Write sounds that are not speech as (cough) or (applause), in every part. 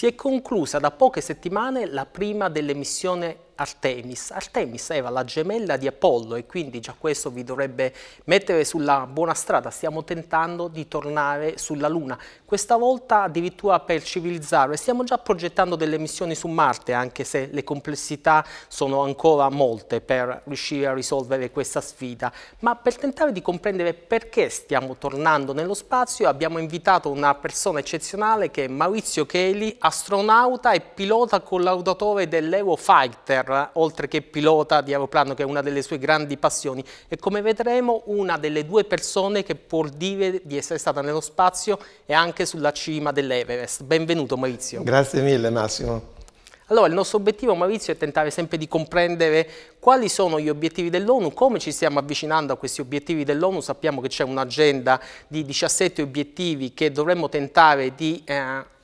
si è conclusa da poche settimane la prima delle missioni Artemis. Artemis era la gemella di Apollo e quindi già questo vi dovrebbe mettere sulla buona strada, stiamo tentando di tornare sulla Luna, questa volta addirittura per civilizzarlo stiamo già progettando delle missioni su Marte anche se le complessità sono ancora molte per riuscire a risolvere questa sfida, ma per tentare di comprendere perché stiamo tornando nello spazio abbiamo invitato una persona eccezionale che è Maurizio Cheli, astronauta e pilota collaudatore dell'Eurofighter terra, oltre che pilota di aeroplano, che è una delle sue grandi passioni, e come vedremo una delle due persone che può dire di essere stata nello spazio e anche sulla cima dell'Everest. Benvenuto Maurizio. Grazie mille Massimo. Allora, il nostro obiettivo, Maurizio, è tentare sempre di comprendere quali sono gli obiettivi dell'ONU, come ci stiamo avvicinando a questi obiettivi dell'ONU. Sappiamo che c'è un'agenda di 17 obiettivi che dovremmo tentare di eh,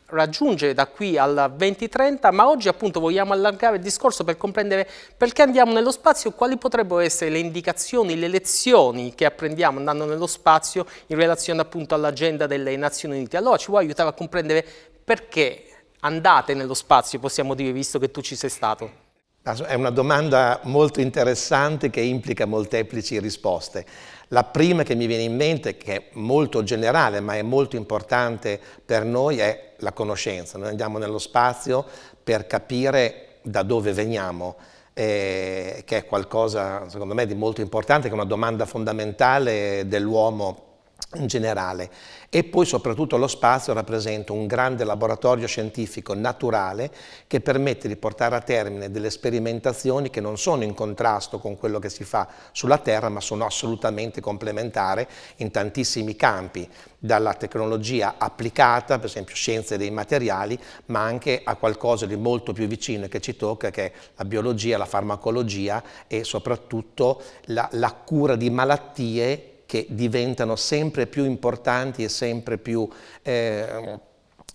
raggiungere da qui al 2030, ma oggi appunto vogliamo allargare il discorso per comprendere perché andiamo nello spazio, quali potrebbero essere le indicazioni, le lezioni che apprendiamo andando nello spazio in relazione appunto all'agenda delle Nazioni Unite. Allora ci vuoi aiutare a comprendere perché andate nello spazio, possiamo dire, visto che tu ci sei stato? Ah, è una domanda molto interessante che implica molteplici risposte. La prima che mi viene in mente, che è molto generale ma è molto importante per noi, è la conoscenza. Noi andiamo nello spazio per capire da dove veniamo, eh, che è qualcosa, secondo me, di molto importante, che è una domanda fondamentale dell'uomo in generale e poi soprattutto lo spazio rappresenta un grande laboratorio scientifico naturale che permette di portare a termine delle sperimentazioni che non sono in contrasto con quello che si fa sulla Terra ma sono assolutamente complementari in tantissimi campi, dalla tecnologia applicata, per esempio scienze dei materiali, ma anche a qualcosa di molto più vicino e che ci tocca che è la biologia, la farmacologia e soprattutto la, la cura di malattie che diventano sempre più importanti e sempre più... Eh,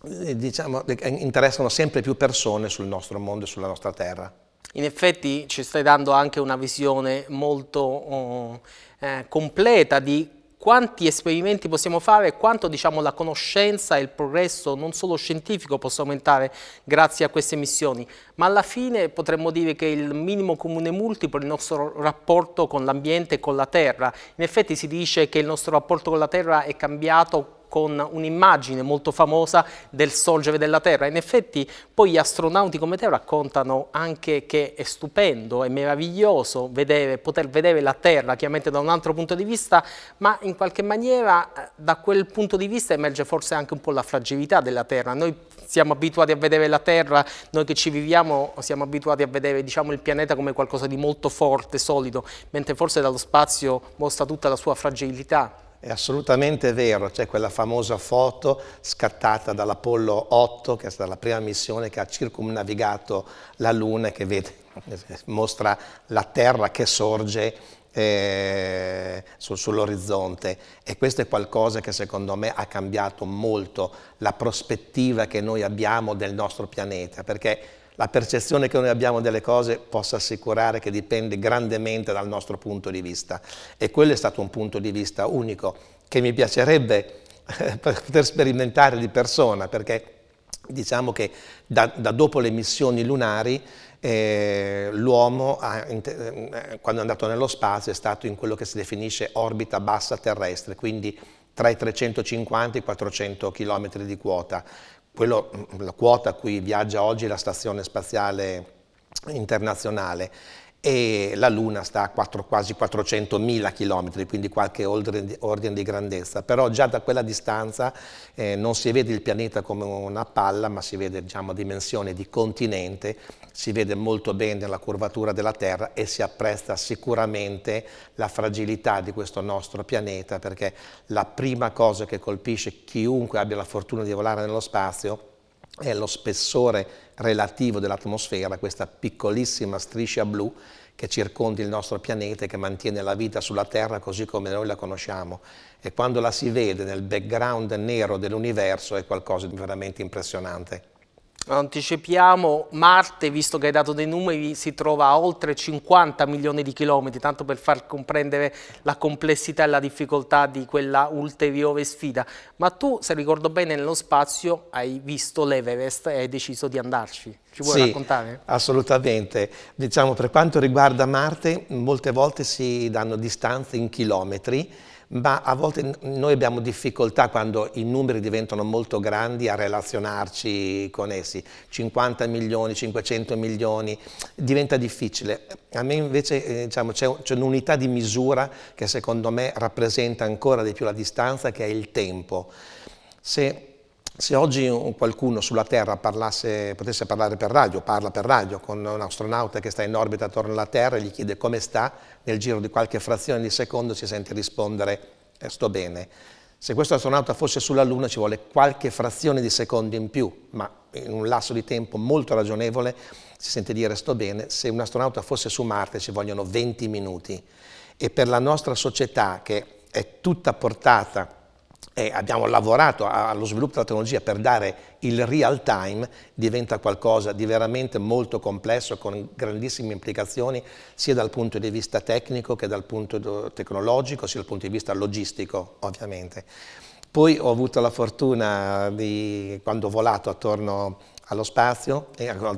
diciamo, interessano sempre più persone sul nostro mondo e sulla nostra terra. In effetti ci stai dando anche una visione molto oh, eh, completa di quanti esperimenti possiamo fare e quanto diciamo, la conoscenza e il progresso non solo scientifico possa aumentare grazie a queste missioni, ma alla fine potremmo dire che il minimo comune multiplo è il nostro rapporto con l'ambiente e con la Terra. In effetti si dice che il nostro rapporto con la Terra è cambiato con un'immagine molto famosa del sorgere della Terra. In effetti poi gli astronauti come te raccontano anche che è stupendo, è meraviglioso vedere, poter vedere la Terra chiaramente da un altro punto di vista, ma in qualche maniera eh, da quel punto di vista emerge forse anche un po' la fragilità della Terra. Noi siamo abituati a vedere la Terra, noi che ci viviamo siamo abituati a vedere diciamo, il pianeta come qualcosa di molto forte, solido, mentre forse dallo spazio mostra tutta la sua fragilità. È assolutamente vero, c'è quella famosa foto scattata dall'Apollo 8, che è stata la prima missione che ha circumnavigato la Luna e che vede, (laughs) mostra la Terra che sorge eh, su, sull'orizzonte e questo è qualcosa che secondo me ha cambiato molto la prospettiva che noi abbiamo del nostro pianeta, perché la percezione che noi abbiamo delle cose posso assicurare che dipende grandemente dal nostro punto di vista e quello è stato un punto di vista unico che mi piacerebbe eh, poter sperimentare di persona perché diciamo che da, da dopo le missioni lunari eh, l'uomo eh, quando è andato nello spazio è stato in quello che si definisce orbita bassa terrestre quindi tra i 350 e i 400 km di quota quello, la quota a cui viaggia oggi la Stazione Spaziale Internazionale e la Luna sta a 4, quasi 400.000 km, quindi qualche ordine di grandezza, però già da quella distanza eh, non si vede il pianeta come una palla, ma si vede diciamo, a dimensione di continente, si vede molto bene la curvatura della Terra e si appresta sicuramente la fragilità di questo nostro pianeta, perché la prima cosa che colpisce chiunque abbia la fortuna di volare nello spazio è lo spessore relativo dell'atmosfera, questa piccolissima striscia blu che circonda il nostro pianeta e che mantiene la vita sulla Terra così come noi la conosciamo. E quando la si vede nel background nero dell'universo è qualcosa di veramente impressionante. Anticipiamo, Marte, visto che hai dato dei numeri, si trova a oltre 50 milioni di chilometri, tanto per far comprendere la complessità e la difficoltà di quella ulteriore sfida. Ma tu, se ricordo bene, nello spazio hai visto l'Everest e hai deciso di andarci. Ci vuoi sì, raccontare? Assolutamente. Diciamo, per quanto riguarda Marte, molte volte si danno distanze in chilometri, ma a volte noi abbiamo difficoltà quando i numeri diventano molto grandi a relazionarci con essi. 50 milioni, 500 milioni, diventa difficile. A me invece eh, diciamo, c'è un'unità di misura che secondo me rappresenta ancora di più la distanza, che è il tempo. Se se oggi qualcuno sulla Terra parlasse, potesse parlare per radio, parla per radio con un astronauta che sta in orbita attorno alla Terra e gli chiede come sta, nel giro di qualche frazione di secondo si sente rispondere eh, sto bene. Se questo astronauta fosse sulla Luna ci vuole qualche frazione di secondo in più, ma in un lasso di tempo molto ragionevole si sente dire sto bene. Se un astronauta fosse su Marte ci vogliono 20 minuti. E per la nostra società, che è tutta portata eh, abbiamo lavorato allo sviluppo della tecnologia per dare il real time, diventa qualcosa di veramente molto complesso con grandissime implicazioni sia dal punto di vista tecnico che dal punto tecnologico, sia dal punto di vista logistico ovviamente. Poi ho avuto la fortuna di, quando ho volato attorno allo spazio,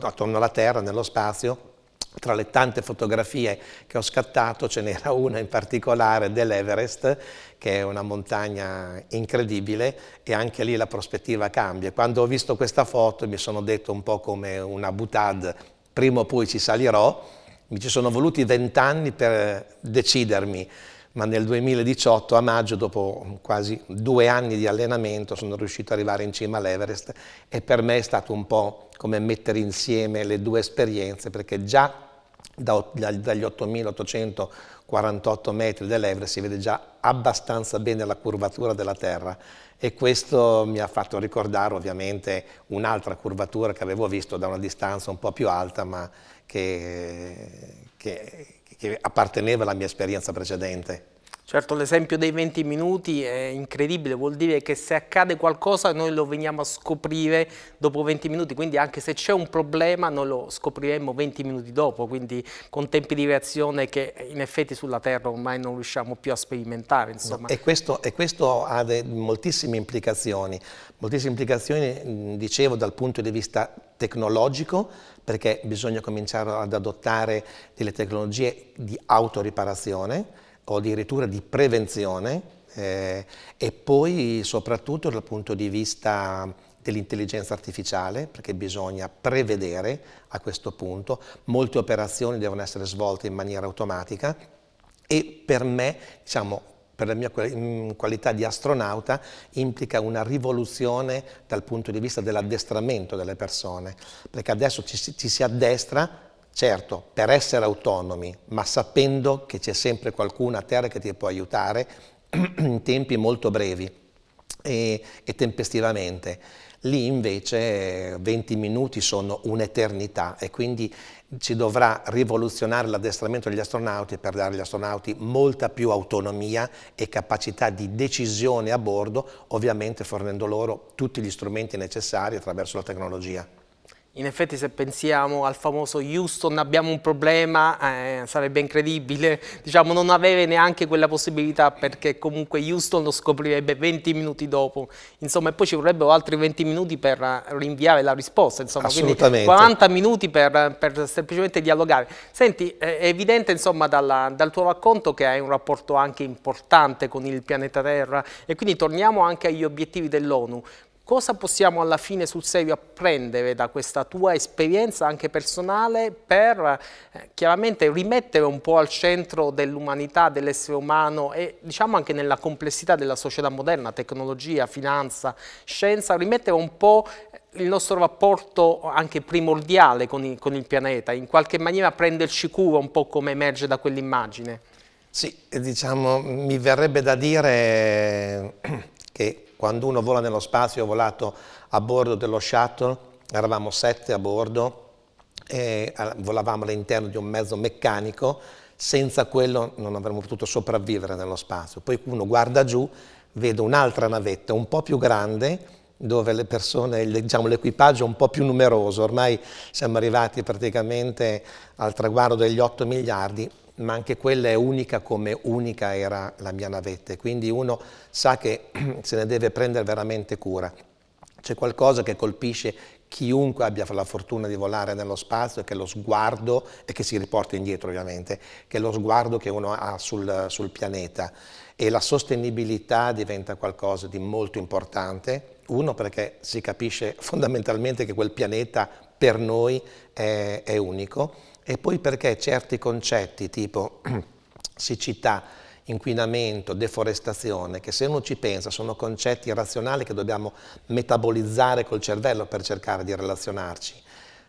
attorno alla Terra, nello spazio, tra le tante fotografie che ho scattato ce n'era una in particolare dell'Everest, che è una montagna incredibile e anche lì la prospettiva cambia. Quando ho visto questa foto mi sono detto un po' come una butad, prima o poi ci salirò, mi ci sono voluti vent'anni per decidermi ma nel 2018 a maggio, dopo quasi due anni di allenamento, sono riuscito ad arrivare in cima all'Everest e per me è stato un po' come mettere insieme le due esperienze, perché già da, dagli 8.848 metri dell'Everest si vede già abbastanza bene la curvatura della terra e questo mi ha fatto ricordare ovviamente un'altra curvatura che avevo visto da una distanza un po' più alta, ma che, che che apparteneva alla mia esperienza precedente. Certo, l'esempio dei 20 minuti è incredibile, vuol dire che se accade qualcosa noi lo veniamo a scoprire dopo 20 minuti, quindi anche se c'è un problema noi lo scopriremo 20 minuti dopo, quindi con tempi di reazione che in effetti sulla Terra ormai non riusciamo più a sperimentare. No, e, questo, e, questo, ha moltissime implicazioni, moltissime implicazioni, dicevo, dal punto di vista tecnologico, perché bisogna cominciare ad adottare delle tecnologie di autoriparazione, o addirittura di prevenzione eh, e poi soprattutto dal punto di vista dell'intelligenza artificiale, perché bisogna prevedere a questo punto, molte operazioni devono essere svolte in maniera automatica e per me, diciamo, per la mia qualità di astronauta, implica una rivoluzione dal punto di vista dell'addestramento delle persone, perché adesso ci, ci si addestra certo, per essere autonomi, ma sapendo che c'è sempre qualcuno a terra che ti può aiutare (clears throat) in tempi molto brevi e, e tempestivamente. Lì invece 20 minuti sono un'eternità e quindi ci dovrà rivoluzionare l'addestramento degli astronauti per dare agli astronauti molta più autonomia e capacità di decisione a bordo, ovviamente fornendo loro tutti gli strumenti necessari attraverso la tecnologia. In effetti se pensiamo al famoso Houston abbiamo un problema, eh, sarebbe incredibile, diciamo non avere neanche quella possibilità perché comunque Houston lo scoprirebbe 20 minuti dopo, insomma e poi ci vorrebbero altri 20 minuti per rinviare la risposta, insomma quindi 40 minuti per, per semplicemente dialogare. Senti, è evidente insomma dalla, dal tuo racconto che hai un rapporto anche importante con il pianeta Terra e quindi torniamo anche agli obiettivi dell'ONU, Cosa possiamo alla fine sul serio apprendere da questa tua esperienza anche personale per eh, chiaramente rimettere un po' al centro dell'umanità, dell'essere umano e diciamo anche nella complessità della società moderna, tecnologia, finanza, scienza, rimettere un po' il nostro rapporto anche primordiale con il, con il pianeta, in qualche maniera prenderci cura un po' come emerge da quell'immagine? Sì, diciamo, mi verrebbe da dire che quando uno vola nello spazio, ho volato a bordo dello shuttle, eravamo sette a bordo, e eh, volavamo all'interno di un mezzo meccanico, senza quello non avremmo potuto sopravvivere nello spazio. Poi uno guarda giù, vede un'altra navetta un po' più grande, dove le persone, diciamo, l'equipaggio è un po' più numeroso, ormai siamo arrivati praticamente al traguardo degli 8 miliardi, ma anche quella è unica come unica era la mia navetta, quindi uno sa che (clears throat) se ne deve prendere veramente cura. C'è qualcosa che colpisce chiunque abbia la fortuna di volare nello spazio, che lo sguardo, e che si riporta indietro ovviamente, che lo sguardo che uno ha sul, sul pianeta. E la sostenibilità diventa qualcosa di molto importante, uno perché si capisce (laughs) fondamentalmente che quel pianeta per noi è, è unico, e poi perché certi concetti tipo (clears throat) siccità, inquinamento, deforestazione, che se uno ci pensa sono concetti razionali che dobbiamo metabolizzare col cervello per cercare di relazionarci.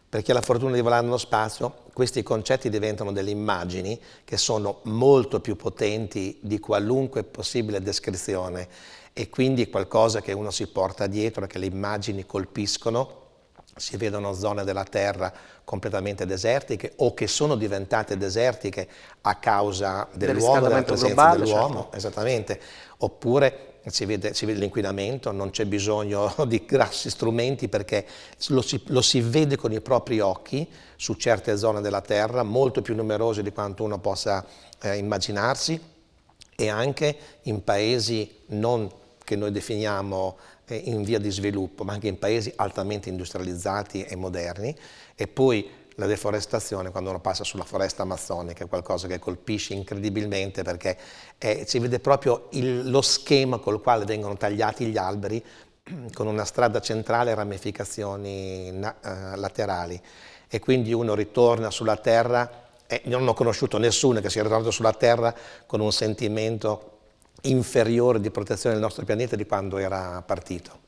perché la fortuna di volare nello spazio, questi concetti diventano delle immagini che sono molto più potenti di qualunque possibile descrizione e quindi qualcosa che uno si porta dietro, che le immagini colpiscono si vedono zone della Terra completamente desertiche o che sono diventate desertiche a causa dell'uomo, della presenza globale, dell'uomo, certo. esattamente, oppure si vede, vede l'inquinamento, non c'è bisogno (laughs) di grassi strumenti perché lo si, lo si, vede con i propri occhi su certe zone della Terra, molto più numerose di quanto uno possa eh, immaginarsi e anche in paesi non che noi definiamo eh, in via di sviluppo, ma anche in paesi altamente industrializzati e moderni, e poi la deforestazione quando uno passa sulla foresta amazzonica è qualcosa che colpisce incredibilmente perché eh, si vede proprio il, lo schema col quale vengono tagliati gli alberi (clears throat) con una strada centrale e ramificazioni na, eh, laterali e quindi uno ritorna sulla terra e non ho conosciuto nessuno che sia ritornato sulla terra con un sentimento inferiore di protezione del nostro pianeta di quando era partito.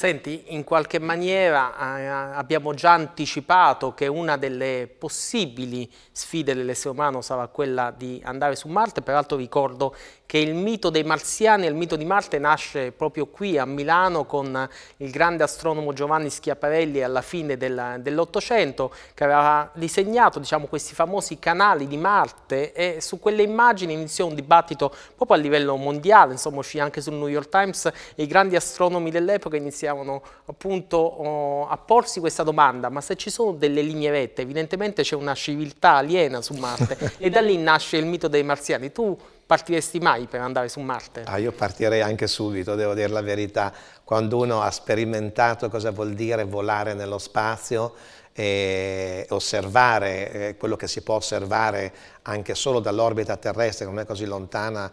Senti, in qualche maniera eh, abbiamo già anticipato che una delle possibili sfide dell'essere umano sarà quella di andare su Marte, peraltro ricordo che il mito dei marziani e il mito di Marte nasce proprio qui a Milano con il grande astronomo Giovanni Schiaparelli alla fine dell'Ottocento che aveva disegnato diciamo, questi famosi canali di Marte e su quelle immagini iniziò un dibattito proprio a livello mondiale, insomma uscì anche sul New York Times e i grandi astronomi dell'epoca iniziarono dobbiamo appunto oh, apporsi questa domanda, ma se ci sono delle linee vette, evidentemente c'è una civiltà aliena su Marte (laughs) e da lì nasce il mito dei marziani. Tu partiresti mai per andare su Marte? Ah, io partirei anche subito, devo dire la verità. Quando uno ha sperimentato cosa vuol dire volare nello spazio, e osservare eh, quello che si può osservare anche solo dall'orbita terrestre, che non è così lontana,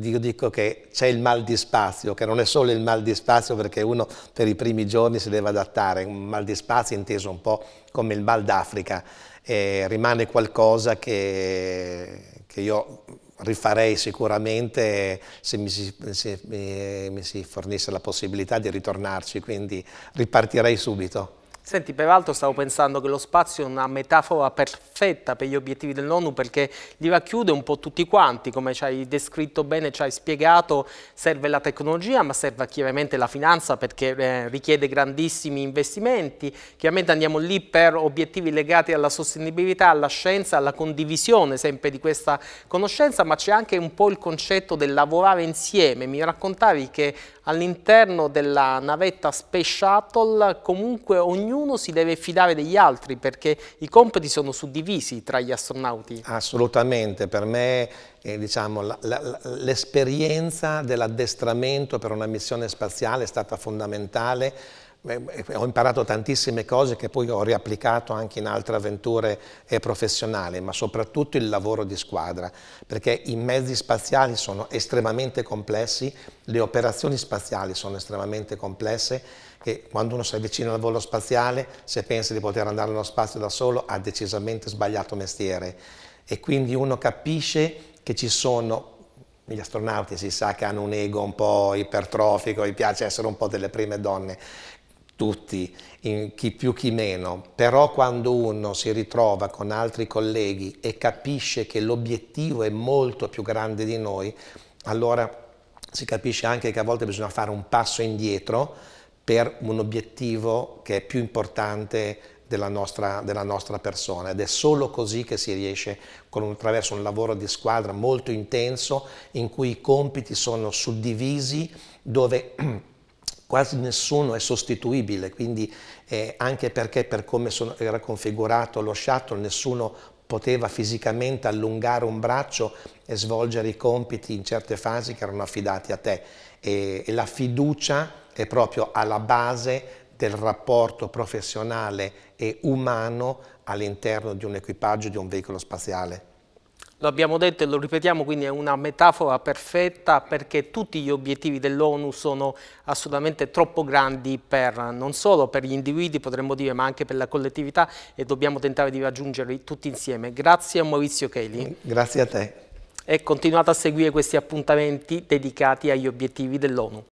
io dico che c'è il mal di spazio, che non è solo il mal di spazio perché uno per i primi giorni si deve adattare, un mal di spazio inteso un po' come il mal d'Africa, eh, rimane qualcosa che, che, io rifarei sicuramente se, mi si, se mi, mi si fornisse la possibilità di ritornarci, quindi ripartirei subito. Senti, peraltro stavo pensando che lo spazio è una metafora perfetta per gli obiettivi dell'ONU perché li racchiude un po' tutti quanti, come ci hai descritto bene, ci hai spiegato, serve la tecnologia ma serve chiaramente la finanza perché eh, richiede grandissimi investimenti, chiaramente andiamo lì per obiettivi legati alla sostenibilità, alla scienza, alla condivisione sempre di questa conoscenza, ma c'è anche un po' il concetto del lavorare insieme, mi raccontavi che all'interno della navetta Space Shuttle comunque ognuno ognuno si deve fidare degli altri perché i compiti sono suddivisi tra gli astronauti. Assolutamente, per me eh, diciamo, l'esperienza dell'addestramento per una missione spaziale è stata fondamentale ho imparato tantissime cose che poi ho riapplicato anche in altre avventure eh, professionali, ma soprattutto il lavoro di squadra, perché i mezzi spaziali sono estremamente complessi, le operazioni spaziali sono estremamente complesse, che quando uno si avvicina al volo spaziale, se pensa di poter andare nello spazio da solo, ha decisamente sbagliato mestiere. E quindi uno capisce che ci sono gli astronauti si sa che hanno un ego un po' ipertrofico, gli piace essere un po' delle prime donne, tutti, chi più chi meno, però quando uno si ritrova con altri colleghi e capisce che l'obiettivo è molto più grande di noi, allora si capisce anche che a volte bisogna fare un passo indietro per un obiettivo che è più importante della nostra, della nostra persona ed è solo così che si riesce un, attraverso un lavoro di squadra molto intenso in cui i compiti sono suddivisi dove (clears throat) quasi nessuno è sostituibile, quindi eh, anche perché per come sono, era configurato lo shuttle nessuno poteva fisicamente allungare un braccio e svolgere i compiti in certe fasi che erano affidati a te. E, e la fiducia è proprio alla base del rapporto professionale e umano all'interno di un equipaggio di un veicolo spaziale. Lo abbiamo detto e lo ripetiamo, quindi è una metafora perfetta perché tutti gli obiettivi dell'ONU sono assolutamente troppo grandi per, non solo per gli individui, potremmo dire, ma anche per la collettività e dobbiamo tentare di raggiungerli tutti insieme. Grazie a Maurizio Cheli. Grazie a te. E continuate a seguire questi appuntamenti dedicati agli obiettivi dell'ONU.